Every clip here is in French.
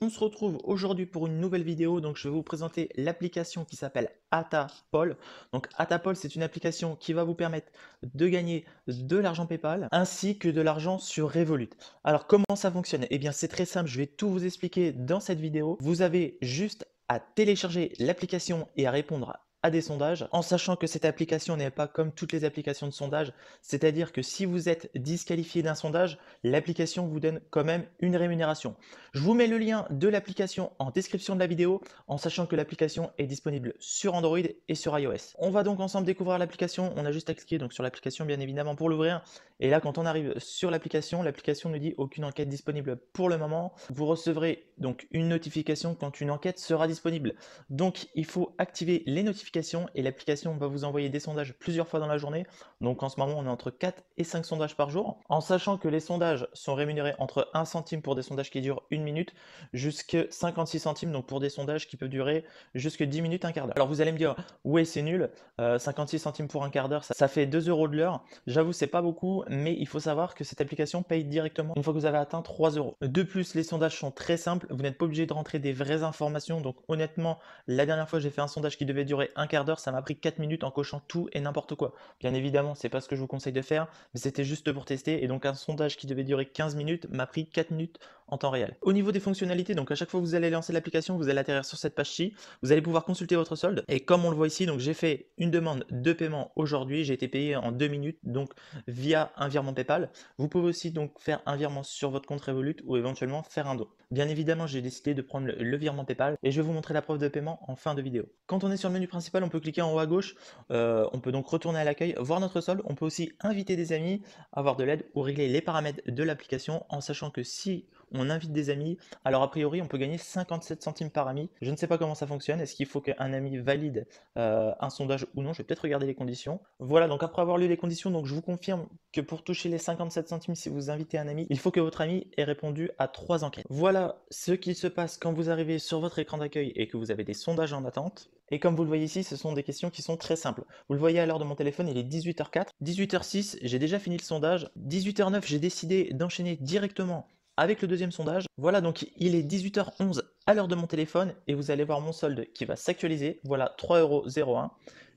On se retrouve aujourd'hui pour une nouvelle vidéo, donc je vais vous présenter l'application qui s'appelle Atapol. Donc Atapol, c'est une application qui va vous permettre de gagner de l'argent PayPal ainsi que de l'argent sur Revolut. Alors comment ça fonctionne Eh bien c'est très simple, je vais tout vous expliquer dans cette vidéo. Vous avez juste à télécharger l'application et à répondre des sondages, en sachant que cette application n'est pas comme toutes les applications de sondage, c'est-à-dire que si vous êtes disqualifié d'un sondage, l'application vous donne quand même une rémunération. Je vous mets le lien de l'application en description de la vidéo, en sachant que l'application est disponible sur Android et sur iOS. On va donc ensemble découvrir l'application, on a juste à cliquer donc sur l'application bien évidemment pour l'ouvrir, et là quand on arrive sur l'application, l'application ne dit aucune enquête disponible pour le moment, vous recevrez donc une notification quand une enquête sera disponible. Donc il faut activer les notifications et l'application va vous envoyer des sondages plusieurs fois dans la journée. Donc en ce moment, on est entre 4 et 5 sondages par jour. En sachant que les sondages sont rémunérés entre 1 centime pour des sondages qui durent une minute jusqu'à 56 centimes, donc pour des sondages qui peuvent durer jusqu'à 10 minutes, un quart d'heure. Alors vous allez me dire, ouais, c'est nul, 56 euh, centimes pour un quart d'heure, ça, fait 2 euros de l'heure. J'avoue, c'est pas beaucoup, mais il faut savoir que cette application paye directement une fois que vous avez atteint 3 euros. De plus, les sondages sont très simples, vous n'êtes pas obligé de rentrer des vraies informations. Donc honnêtement, la dernière fois, j'ai fait un sondage qui devait durer un un quart d'heure, ça m'a pris quatre minutes en cochant tout et n'importe quoi. Bien évidemment, c'est pas ce que je vous conseille de faire, mais c'était juste pour tester. Et donc un sondage qui devait durer 15 minutes m'a pris quatre minutes temps réel. Au niveau des fonctionnalités, donc à chaque fois que vous allez lancer l'application, vous allez atterrir sur cette page-ci, vous allez pouvoir consulter votre solde. Et comme on le voit ici, donc j'ai fait une demande de paiement aujourd'hui, j'ai été payé en deux minutes, donc via un virement PayPal. Vous pouvez aussi donc faire un virement sur votre compte Revolut ou éventuellement faire un don. Bien évidemment, j'ai décidé de prendre le virement PayPal et je vais vous montrer la preuve de paiement en fin de vidéo. Quand on est sur le menu principal, on peut cliquer en haut à gauche, euh, on peut donc retourner à l'accueil, voir notre solde, on peut aussi inviter des amis, avoir de l'aide ou régler les paramètres de l'application en sachant que si on invite des amis. Alors a priori, on peut gagner 57 centimes par ami. Je ne sais pas comment ça fonctionne. Est-ce qu'il faut qu'un ami valide euh, un sondage ou non Je vais peut-être regarder les conditions. Voilà, donc après avoir lu les conditions, donc je vous confirme que pour toucher les 57 centimes, si vous invitez un ami, il faut que votre ami ait répondu à trois enquêtes. Voilà ce qui se passe quand vous arrivez sur votre écran d'accueil et que vous avez des sondages en attente. Et comme vous le voyez ici, ce sont des questions qui sont très simples. Vous le voyez à l'heure de mon téléphone, il est 18h04. 18h06, j'ai déjà fini le sondage. 18h09, j'ai décidé d'enchaîner directement avec le deuxième sondage. Voilà donc il est 18h11 à l'heure de mon téléphone et vous allez voir mon solde qui va s'actualiser. Voilà 3,01€.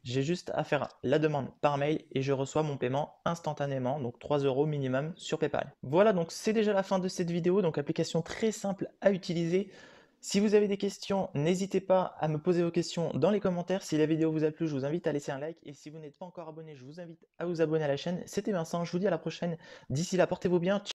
J'ai juste à faire la demande par mail et je reçois mon paiement instantanément, donc euros minimum sur PayPal. Voilà donc c'est déjà la fin de cette vidéo, donc application très simple à utiliser. Si vous avez des questions, n'hésitez pas à me poser vos questions dans les commentaires. Si la vidéo vous a plu, je vous invite à laisser un like. Et si vous n'êtes pas encore abonné, je vous invite à vous abonner à la chaîne. C'était Vincent, je vous dis à la prochaine. D'ici là, portez-vous bien.